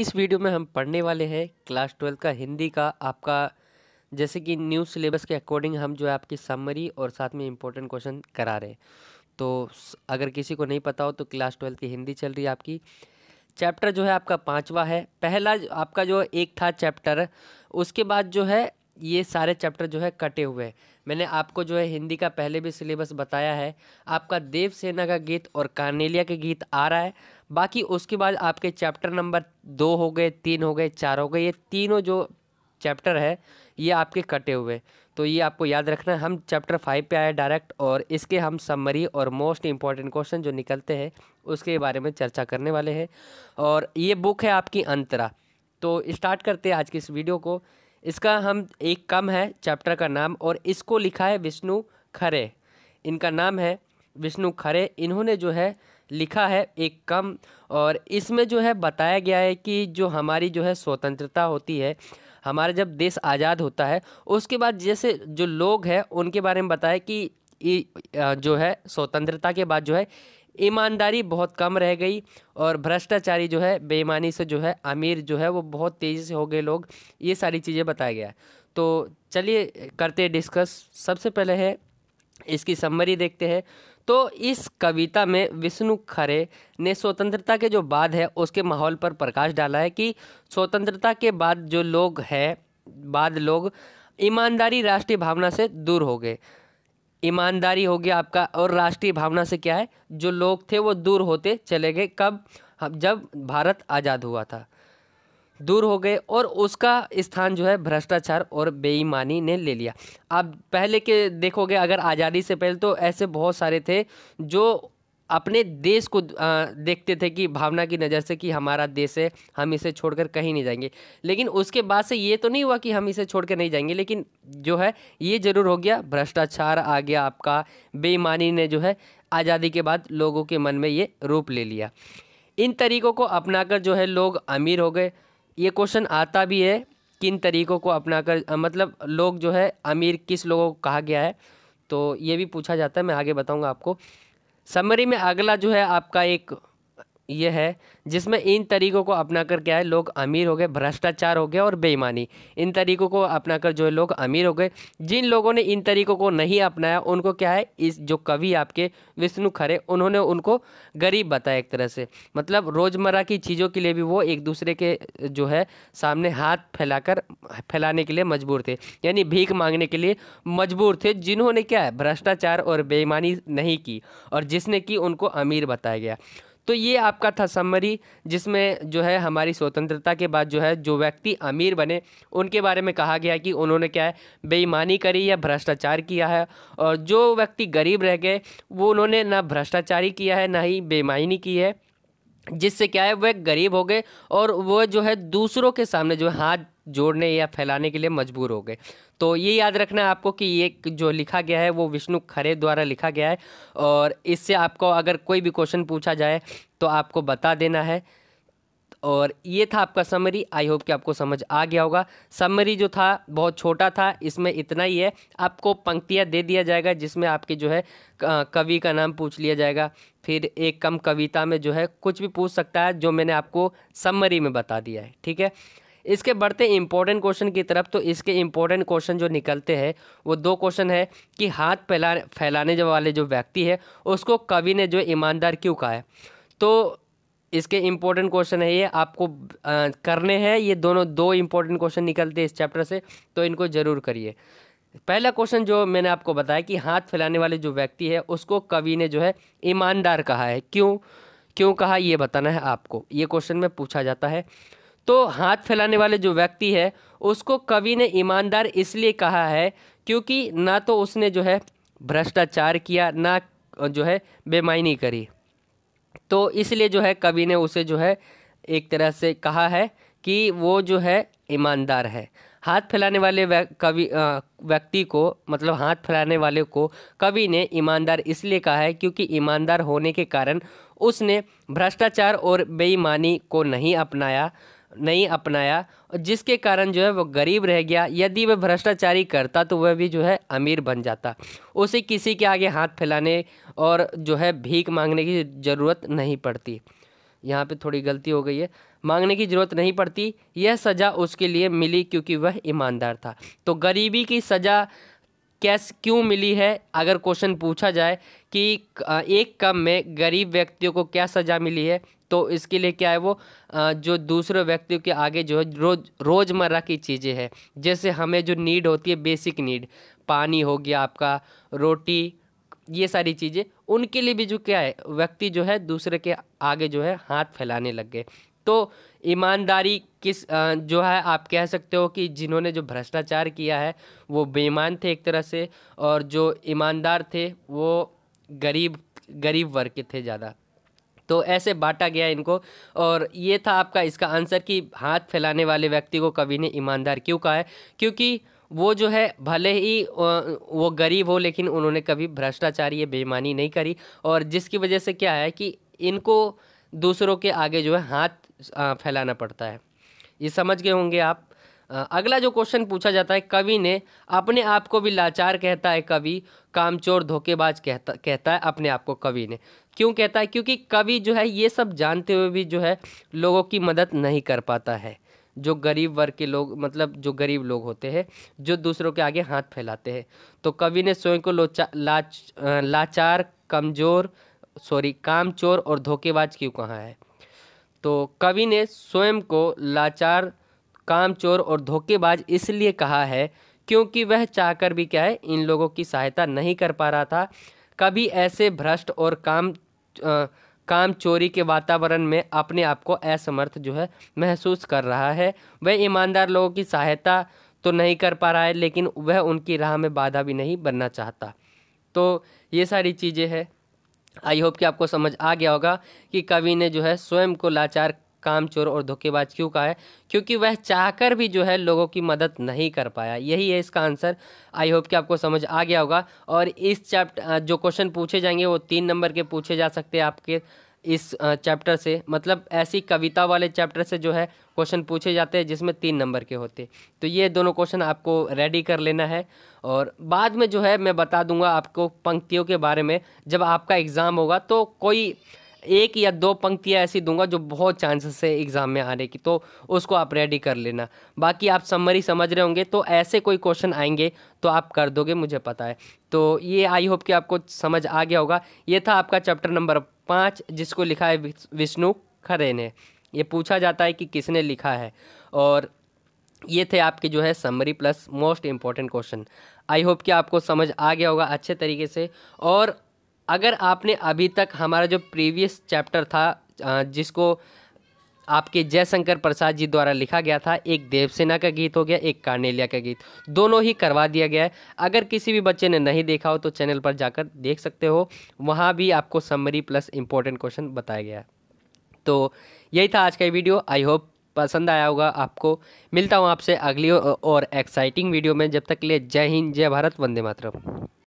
इस वीडियो में हम पढ़ने वाले हैं क्लास ट्वेल्थ का हिंदी का आपका जैसे कि न्यू सिलेबस के अकॉर्डिंग हम जो है आपकी समरी और साथ में इम्पोर्टेंट क्वेश्चन करा रहे हैं तो अगर किसी को नहीं पता हो तो क्लास ट्वेल्थ की हिंदी चल रही है आपकी चैप्टर जो है आपका पाँचवा है पहला आपका जो एक था चैप्टर उसके बाद जो है ये सारे चैप्टर जो है कटे हुए हैं मैंने आपको जो है हिंदी का पहले भी सिलेबस बताया है आपका देवसेना का गीत और कानेलिया के गीत आ रहा है बाकी उसके बाद आपके चैप्टर नंबर दो हो गए तीन हो गए चार हो गए ये तीनों जो चैप्टर है ये आपके कटे हुए तो ये आपको याद रखना है हम चैप्टर फाइव पे आए डायरेक्ट और इसके हम समरी और मोस्ट इम्पॉर्टेंट क्वेश्चन जो निकलते हैं उसके बारे में चर्चा करने वाले हैं और ये बुक है आपकी अंतरा तो स्टार्ट करते हैं आज की इस वीडियो को इसका हम एक कम है चैप्टर का नाम और इसको लिखा है विष्णु खरे इनका नाम है विष्णु खरे इन्होंने जो है लिखा है एक कम और इसमें जो है बताया गया है कि जो हमारी जो है स्वतंत्रता होती है हमारा जब देश आज़ाद होता है उसके बाद जैसे जो लोग हैं उनके बारे में बताया कि जो है स्वतंत्रता के बाद जो है ईमानदारी बहुत कम रह गई और भ्रष्टाचारी जो है बेईमानी से जो है अमीर जो है वो बहुत तेज़ी से हो गए लोग ये सारी चीज़ें बताया गया है तो चलिए करते डिस्कस सबसे पहले है इसकी सम्मरी देखते हैं तो इस कविता में विष्णु खरे ने स्वतंत्रता के जो बाद है उसके माहौल पर प्रकाश डाला है कि स्वतंत्रता के बाद जो लोग हैं बाद लोग ईमानदारी राष्ट्रीय भावना से दूर हो गए ईमानदारी हो गया आपका और राष्ट्रीय भावना से क्या है जो लोग थे वो दूर होते चले गए कब जब भारत आज़ाद हुआ था दूर हो गए और उसका स्थान जो है भ्रष्टाचार और बेईमानी ने ले लिया आप पहले के देखोगे अगर आज़ादी से पहले तो ऐसे बहुत सारे थे जो अपने देश को देखते थे कि भावना की नज़र से कि हमारा देश है हम इसे छोड़कर कहीं नहीं जाएंगे लेकिन उसके बाद से ये तो नहीं हुआ कि हम इसे छोड़कर नहीं जाएंगे लेकिन जो है ये ज़रूर हो गया भ्रष्टाचार आ गया आपका बेईमानी ने जो है आज़ादी के बाद लोगों के मन में ये रूप ले लिया इन तरीक़ों को अपनाकर जो है लोग अमीर हो गए ये क्वेश्चन आता भी है किन तरीक़ों को अपनाकर मतलब लोग जो है अमीर किस लोगों को कहा गया है तो ये भी पूछा जाता है मैं आगे बताऊँगा आपको समरी में अगला जो है आपका एक ये है जिसमें इन तरीक़ों को अपना कर क्या है लोग अमीर हो गए भ्रष्टाचार हो गया और बेईमानी इन तरीक़ों को अपना कर जो है लोग अमीर हो गए जिन लोगों ने इन तरीक़ों को नहीं अपनाया उनको क्या है इस जो कवि आपके विष्णु खरे उन्होंने उनको गरीब बताया एक तरह से मतलब रोज़मर्रा की चीज़ों के लिए भी वो एक दूसरे के जो है सामने हाथ फैलाकर फैलाने के लिए मजबूर थे यानी भीख मांगने के लिए मजबूर थे जिन्होंने क्या है भ्रष्टाचार और बेईमानी नहीं की और जिसने की उनको अमीर बताया गया तो ये आपका था समरी जिसमें जो है हमारी स्वतंत्रता के बाद जो है जो व्यक्ति अमीर बने उनके बारे में कहा गया कि उन्होंने क्या है बेईमानी करी या भ्रष्टाचार किया है और जो व्यक्ति गरीब रह गए वो उन्होंने ना भ्रष्टाचारी किया है ना ही बेईमानी की है जिससे क्या है वह गरीब हो गए और वह जो है दूसरों के सामने जो है हाथ जोड़ने या फैलाने के लिए मजबूर हो गए तो ये याद रखना आपको कि ये जो लिखा गया है वो विष्णु खरे द्वारा लिखा गया है और इससे आपको अगर कोई भी क्वेश्चन पूछा जाए तो आपको बता देना है और ये था आपका समरी आई होप कि आपको समझ आ गया होगा समरी जो था बहुत छोटा था इसमें इतना ही है आपको पंक्तियाँ दे दिया जाएगा जिसमें आपके जो है कवि का नाम पूछ लिया जाएगा फिर एक कम कविता में जो है कुछ भी पूछ सकता है जो मैंने आपको समरी में बता दिया है ठीक है इसके बढ़ते इम्पोर्टेंट क्वेश्चन की तरफ तो इसके इम्पोर्टेंट क्वेश्चन जो निकलते हैं वो दो क्वेश्चन है कि हाथ फैला फैलाने वाले जो व्यक्ति है उसको कवि ने जो ईमानदार क्यों कहा है तो इसके इम्पोर्टेंट क्वेश्चन है ये आपको आ, करने हैं ये दोनों दो इम्पोर्टेंट क्वेश्चन निकलते हैं इस चैप्टर से तो इनको ज़रूर करिए पहला क्वेश्चन जो मैंने आपको बताया कि हाथ फैलाने वाले जो व्यक्ति है उसको कवि ने जो है ईमानदार कहा है क्यों क्यों कहा ये बताना है आपको ये क्वेश्चन में पूछा जाता है तो हाथ फैलाने वाले जो व्यक्ति है उसको कवि ने ईमानदार इसलिए कहा है क्योंकि ना तो उसने जो है भ्रष्टाचार किया ना जो है बेमायनी करी तो इसलिए जो है कवि ने उसे जो है एक तरह से कहा है कि वो जो है ईमानदार है हाथ फैलाने वाले कवि व्यक्ति को मतलब हाथ फैलाने वाले को कवि ने ईमानदार इसलिए कहा है क्योंकि ईमानदार होने के कारण उसने भ्रष्टाचार और बेईमानी को नहीं अपनाया नहीं अपनाया और जिसके कारण जो है वो गरीब रह गया यदि वह भ्रष्टाचारी करता तो वह भी जो है अमीर बन जाता उसे किसी के आगे हाथ फैलाने और जो है भीख मांगने की ज़रूरत नहीं पड़ती यहाँ पे थोड़ी गलती हो गई है मांगने की ज़रूरत नहीं पड़ती यह सज़ा उसके लिए मिली क्योंकि वह ईमानदार था तो गरीबी की सज़ा कैस क्यों मिली है अगर क्वेश्चन पूछा जाए कि एक कम में गरीब व्यक्तियों को क्या सज़ा मिली है तो इसके लिए क्या है वो जो दूसरे व्यक्तियों के आगे जो है रोज रोज़मर्रा की चीज़ें हैं जैसे हमें जो नीड होती है बेसिक नीड पानी हो गया आपका रोटी ये सारी चीज़ें उनके लिए भी जो क्या है व्यक्ति जो है दूसरे के आगे जो है हाथ फैलाने लग गए तो ईमानदारी किस जो है आप कह सकते हो कि जिन्होंने जो भ्रष्टाचार किया है वो बेईमान थे एक तरह से और जो ईमानदार थे वो गरीब गरीब वर्ग के थे ज़्यादा तो ऐसे बांटा गया इनको और ये था आपका इसका आंसर कि हाथ फैलाने वाले व्यक्ति को कवि ने ईमानदार क्यों कहा है क्योंकि वो जो है भले ही वो गरीब हो लेकिन उन्होंने कभी भ्रष्टाचारी या बेईमानी नहीं करी और जिसकी वजह से क्या है कि इनको दूसरों के आगे जो है हाथ फैलाना पड़ता है ये समझ गए होंगे आप अगला जो क्वेश्चन पूछा जाता है कवि ने अपने आप को भी लाचार कहता है कवि कामचोर धोखेबाज कहता कहता है अपने आप को कवि ने क्यों कहता है क्योंकि कवि जो है ये सब जानते हुए भी जो है लोगों की मदद नहीं कर पाता है जो गरीब वर्ग के लोग मतलब जो गरीब लोग होते हैं जो दूसरों के आगे हाथ फैलाते हैं तो कवि ने स्वयं को लोचा लाच लाचार कमज़ोर सॉरी कामचोर और धोखेबाज क्यों कहा है तो कवि ने स्वयं को लाचार कामचोर और धोखेबाज इसलिए कहा है क्योंकि वह चाहकर भी क्या है इन लोगों की सहायता नहीं कर पा रहा था कभी ऐसे भ्रष्ट और काम आ, काम चोरी के वातावरण में अपने आप को असमर्थ जो है महसूस कर रहा है वह ईमानदार लोगों की सहायता तो नहीं कर पा रहा है लेकिन वह उनकी राह में बाधा भी नहीं बनना चाहता तो ये सारी चीज़ें हैं आई होप कि आपको समझ आ गया होगा कि कवि ने जो है स्वयं को लाचार काम चोर और धोखेबाज क्यों कहा है क्योंकि वह चाहकर भी जो है लोगों की मदद नहीं कर पाया यही है इसका आंसर आई होप कि आपको समझ आ गया होगा और इस चैप्टर जो क्वेश्चन पूछे जाएंगे वो तीन नंबर के पूछे जा सकते हैं आपके इस चैप्टर से मतलब ऐसी कविता वाले चैप्टर से जो है क्वेश्चन पूछे जाते हैं जिसमें तीन नंबर के होते तो ये दोनों क्वेश्चन आपको रेडी कर लेना है और बाद में जो है मैं बता दूंगा आपको पंक्तियों के बारे में जब आपका एग्ज़ाम होगा तो कोई एक या दो पंक्तियाँ ऐसी दूंगा जो बहुत चांसेस है एग्ज़ाम में आने की तो उसको आप रेडी कर लेना बाकी आप समरी समझ रहे होंगे तो ऐसे कोई क्वेश्चन आएंगे तो आप कर दोगे मुझे पता है तो ये आई होप कि आपको समझ आ गया होगा ये था आपका चैप्टर नंबर पाँच जिसको लिखा है विष्णु खरे ने ये पूछा जाता है कि किसने लिखा है और ये थे आपके जो है summary plus most important question I hope कि आपको समझ आ गया होगा अच्छे तरीके से और अगर आपने अभी तक हमारा जो प्रीवियस चैप्टर था जिसको आपके जयशंकर प्रसाद जी द्वारा लिखा गया था एक देवसेना का गीत हो गया एक कार्नेलिया का गीत दोनों ही करवा दिया गया है अगर किसी भी बच्चे ने नहीं देखा हो तो चैनल पर जाकर देख सकते हो वहाँ भी आपको समरी प्लस इम्पोर्टेंट क्वेश्चन बताया गया तो यही था आज का वीडियो आई होप पसंद आया होगा आपको मिलता हूँ आपसे अगली और एक्साइटिंग वीडियो में जब तक के लिए जय हिंद जय भारत वंदे मातरम